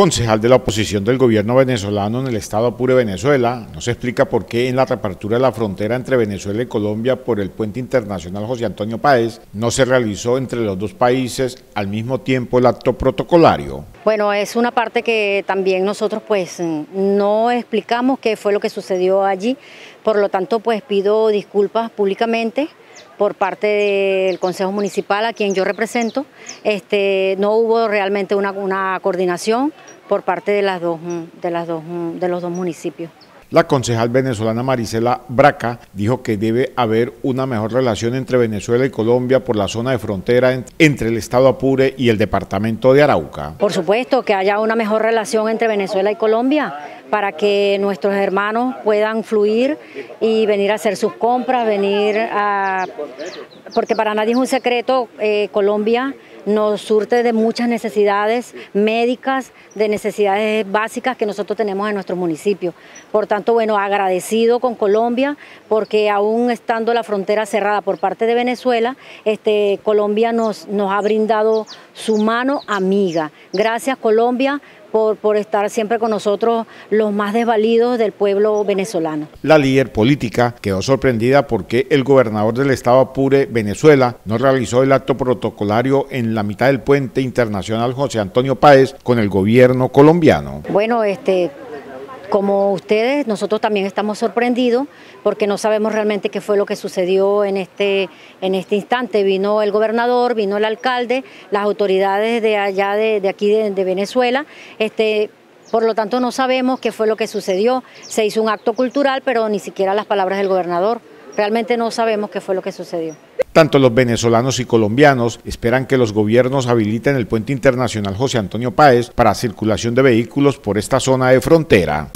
concejal de la oposición del gobierno venezolano en el estado Apure, Venezuela, nos explica por qué en la reapertura de la frontera entre Venezuela y Colombia por el puente internacional José Antonio Páez no se realizó entre los dos países al mismo tiempo el acto protocolario. Bueno, es una parte que también nosotros pues no explicamos qué fue lo que sucedió allí, por lo tanto pues pido disculpas públicamente por parte del Consejo Municipal a quien yo represento. Este, no hubo realmente una, coordinación por parte de mm, mm, los dos municipios. La concejal venezolana Marisela Braca dijo que debe haber una mejor relación entre Venezuela y Colombia por la zona de frontera entre el Estado Apure y el departamento de Arauca. Por supuesto que haya una mejor relación entre Venezuela y Colombia para que nuestros hermanos puedan fluir y venir a hacer sus compras, venir a... Porque para nadie es un secreto, eh, Colombia nos surte de muchas necesidades médicas, de necesidades básicas que nosotros tenemos en nuestro municipio. Por tanto, bueno, agradecido con Colombia porque aún estando la frontera cerrada por parte de Venezuela, este, Colombia nos ha brindado su mano amiga. Gracias Colombia por, estar siempre con nosotros los más desvalidos del pueblo venezolano. La líder política quedó sorprendida porque el gobernador del estado Apure, Venezuela, no realizó el acto protocolario en la mitad del puente internacional José Antonio Páez con el gobierno colombiano. Bueno, este como ustedes, nosotros también estamos sorprendidos porque no sabemos realmente qué fue lo que sucedió en este, en este instante. Vino el gobernador, vino el alcalde, las autoridades de allá, de, aquí de, Venezuela, este, por lo tanto, no sabemos qué fue lo que sucedió. Se hizo un acto cultural, pero ni siquiera las palabras del gobernador. Realmente no sabemos qué fue lo que sucedió. Tanto los venezolanos y colombianos esperan que los gobiernos habiliten el puente internacional José Antonio Páez para circulación de vehículos por esta zona de frontera.